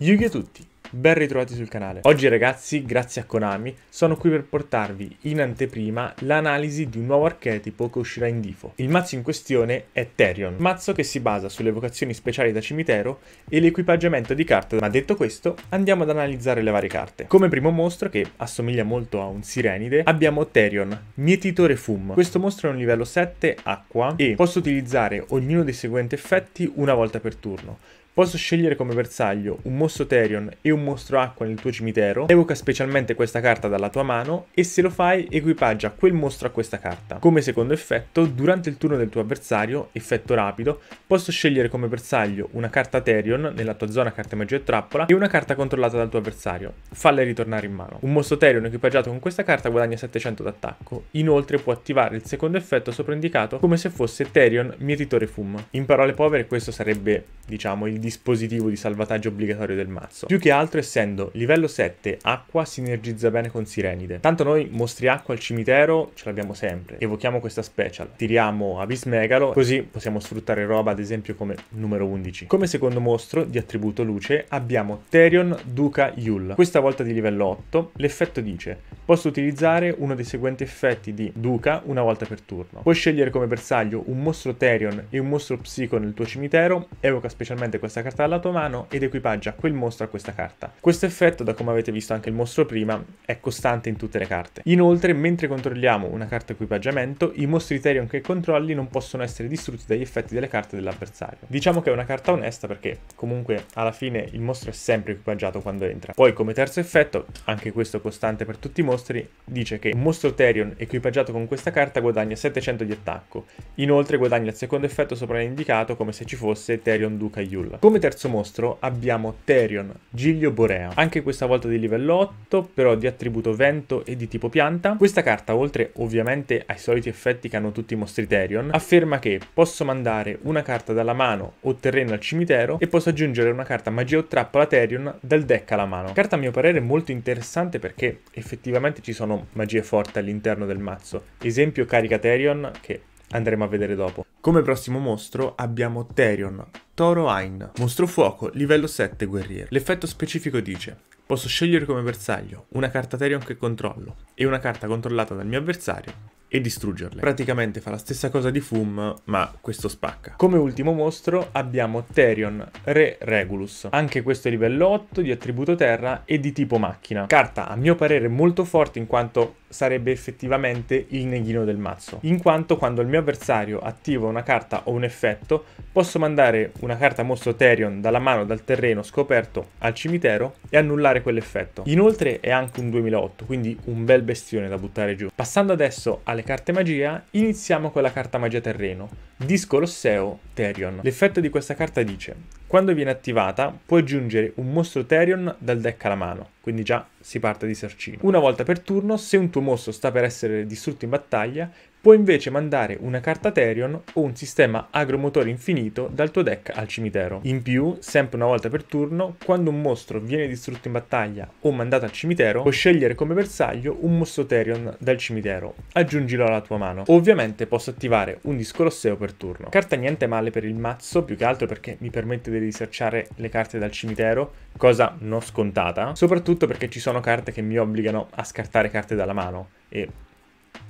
Yugi a tutti, ben ritrovati sul canale. Oggi ragazzi, grazie a Konami, sono qui per portarvi in anteprima l'analisi di un nuovo archetipo che uscirà in Difo. Il mazzo in questione è Therion, mazzo che si basa sulle vocazioni speciali da cimitero e l'equipaggiamento di carte, ma detto questo andiamo ad analizzare le varie carte. Come primo mostro, che assomiglia molto a un Sirenide, abbiamo Therion, Mietitore Fum. Questo mostro è un livello 7 acqua e posso utilizzare ognuno dei seguenti effetti una volta per turno Posso scegliere come bersaglio un mostro Therion e un mostro acqua nel tuo cimitero, evoca specialmente questa carta dalla tua mano e se lo fai equipaggia quel mostro a questa carta. Come secondo effetto, durante il turno del tuo avversario, effetto rapido, posso scegliere come bersaglio una carta Therion nella tua zona carta magia e trappola e una carta controllata dal tuo avversario. Falle ritornare in mano. Un mostro Therion equipaggiato con questa carta guadagna 700 d'attacco. Inoltre può attivare il secondo effetto sopraindicato come se fosse Therion Mietitore Fum. In parole povere questo sarebbe, diciamo, il dispositivo di salvataggio obbligatorio del mazzo. Più che altro essendo livello 7 acqua sinergizza bene con Sirenide. Tanto noi mostri acqua al cimitero ce l'abbiamo sempre. Evochiamo questa special, tiriamo Abyss Megalo, così possiamo sfruttare roba ad esempio come numero 11. Come secondo mostro di attributo luce abbiamo Therion Duca Yul. Questa volta di livello 8 l'effetto dice posso utilizzare uno dei seguenti effetti di Duca una volta per turno. Puoi scegliere come bersaglio un mostro Therion e un mostro Psico nel tuo cimitero, evoca specialmente questa questa carta dalla tua mano ed equipaggia quel mostro a questa carta. Questo effetto, da come avete visto anche il mostro prima, è costante in tutte le carte. Inoltre, mentre controlliamo una carta equipaggiamento, i mostri Ethereum che controlli non possono essere distrutti dagli effetti delle carte dell'avversario. Diciamo che è una carta onesta perché comunque alla fine il mostro è sempre equipaggiato quando entra. Poi come terzo effetto, anche questo costante per tutti i mostri, dice che un mostro Ethereum equipaggiato con questa carta guadagna 700 di attacco. Inoltre guadagna il secondo effetto sopra indicato come se ci fosse Ethereum Duca Yul. Come terzo mostro abbiamo Therion, Giglio Borea, anche questa volta di livello 8, però di attributo vento e di tipo pianta. Questa carta, oltre ovviamente ai soliti effetti che hanno tutti i mostri Therion, afferma che posso mandare una carta dalla mano o terreno al cimitero e posso aggiungere una carta magia o trappola Therion dal deck alla mano. Carta a mio parere molto interessante perché effettivamente ci sono magie forti all'interno del mazzo. Esempio carica Therion che andremo a vedere dopo. Come prossimo mostro abbiamo Therion, Toro Ain, mostro fuoco, livello 7 guerriero. L'effetto specifico dice Posso scegliere come bersaglio una carta Terion che controllo e una carta controllata dal mio avversario e distruggerle. Praticamente fa la stessa cosa di Fum, ma questo spacca. Come ultimo mostro abbiamo Therion, Re Regulus. Anche questo è livello 8, di attributo terra e di tipo macchina. Carta a mio parere molto forte in quanto sarebbe effettivamente il neghino del mazzo, in quanto quando il mio avversario attiva una carta o un effetto, posso mandare una carta mostro Therion dalla mano dal terreno scoperto al cimitero e annullare quell'effetto. Inoltre è anche un 2008, quindi un bel bestione da buttare giù. Passando adesso al alle carte magia, iniziamo con la carta magia terreno, Discolosseo Terion. L'effetto di questa carta dice, quando viene attivata puoi aggiungere un mostro Terion dal deck alla mano quindi già si parte di Sarcino. Una volta per turno, se un tuo mostro sta per essere distrutto in battaglia, puoi invece mandare una carta Terion o un sistema agromotore infinito dal tuo deck al cimitero. In più, sempre una volta per turno, quando un mostro viene distrutto in battaglia o mandato al cimitero, puoi scegliere come bersaglio un mostro Terion dal cimitero, aggiungilo alla tua mano. Ovviamente posso attivare un discolosseo per turno. Carta niente male per il mazzo, più che altro perché mi permette di risarciare le carte dal cimitero, cosa non scontata, soprattutto soprattutto perché ci sono carte che mi obbligano a scartare carte dalla mano e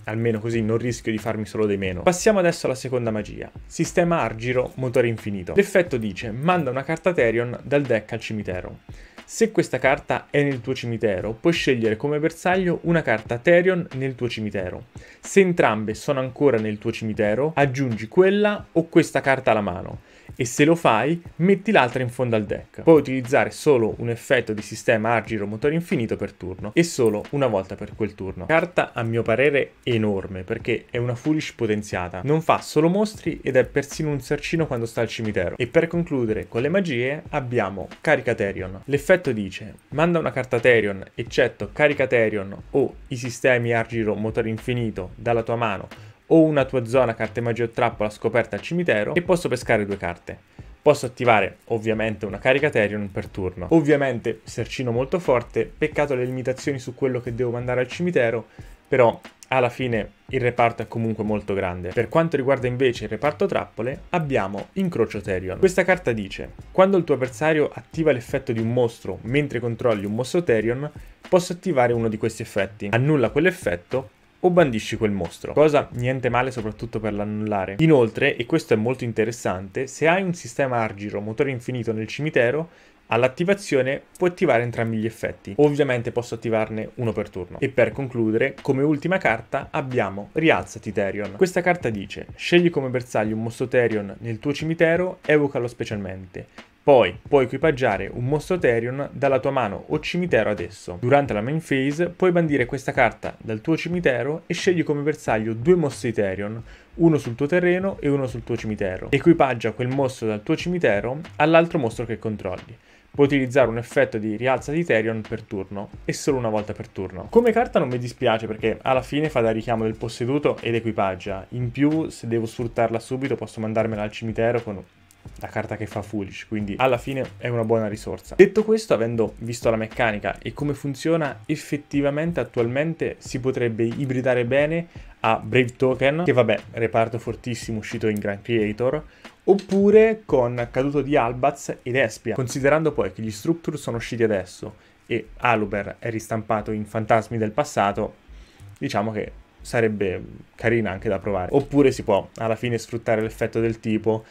almeno così non rischio di farmi solo dei meno. Passiamo adesso alla seconda magia. Sistema Argiro, motore infinito. L'effetto dice, manda una carta Therion dal deck al cimitero. Se questa carta è nel tuo cimitero, puoi scegliere come bersaglio una carta Therion nel tuo cimitero. Se entrambe sono ancora nel tuo cimitero, aggiungi quella o questa carta alla mano e se lo fai metti l'altra in fondo al deck. Puoi utilizzare solo un effetto di sistema argiro motore infinito per turno e solo una volta per quel turno. Carta a mio parere enorme perché è una Foolish potenziata, non fa solo mostri ed è persino un sarcino quando sta al cimitero. E per concludere con le magie abbiamo Carica Therion. L'effetto dice manda una carta Terion eccetto Carica Terion o i sistemi argiro motore infinito dalla tua mano ho una tua zona carte magia o trappola scoperta al cimitero e posso pescare due carte. Posso attivare ovviamente una carica Terion per turno. Ovviamente sercino molto forte, peccato le limitazioni su quello che devo mandare al cimitero, però alla fine il reparto è comunque molto grande. Per quanto riguarda invece il reparto trappole, abbiamo Incrocio Terion. Questa carta dice, quando il tuo avversario attiva l'effetto di un mostro mentre controlli un mostro Terion, posso attivare uno di questi effetti. Annulla quell'effetto o bandisci quel mostro, cosa niente male soprattutto per l'annullare. Inoltre, e questo è molto interessante, se hai un sistema argiro motore infinito nel cimitero, All'attivazione può attivare entrambi gli effetti, ovviamente posso attivarne uno per turno. E per concludere, come ultima carta abbiamo Rialzati Terion. Questa carta dice, scegli come bersaglio un mostro Terion nel tuo cimitero, evocalo specialmente. Poi puoi equipaggiare un mostro Therion dalla tua mano o cimitero ad esso. Durante la main phase puoi bandire questa carta dal tuo cimitero e scegli come bersaglio due mostri Therion, uno sul tuo terreno e uno sul tuo cimitero. Equipaggia quel mostro dal tuo cimitero all'altro mostro che controlli. Puoi utilizzare un effetto di rialza di Therion per turno e solo una volta per turno. Come carta non mi dispiace perché alla fine fa da richiamo del posseduto ed equipaggia. In più, se devo sfruttarla subito, posso mandarmela al cimitero con la carta che fa Foolish, quindi alla fine è una buona risorsa. Detto questo, avendo visto la meccanica e come funziona, effettivamente attualmente si potrebbe ibridare bene a Brave Token, che vabbè, reparto fortissimo uscito in Grand Creator, oppure con Caduto di Albaz ed Espia, considerando poi che gli Structure sono usciti adesso e Aluber è ristampato in Fantasmi del passato, diciamo che sarebbe carina anche da provare. Oppure si può alla fine sfruttare l'effetto del tipo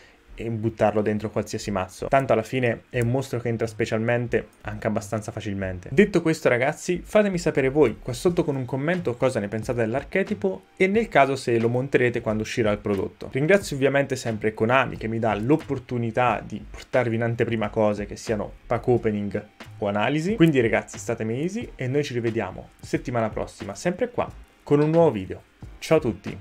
e buttarlo dentro qualsiasi mazzo. Tanto alla fine è un mostro che entra specialmente anche abbastanza facilmente. Detto questo ragazzi, fatemi sapere voi qua sotto con un commento cosa ne pensate dell'archetipo e nel caso se lo monterete quando uscirà il prodotto. Ringrazio ovviamente sempre Konami che mi dà l'opportunità di portarvi in anteprima cose che siano pack opening o analisi. Quindi ragazzi statemi easy e noi ci rivediamo settimana prossima sempre qua con un nuovo video. Ciao a tutti!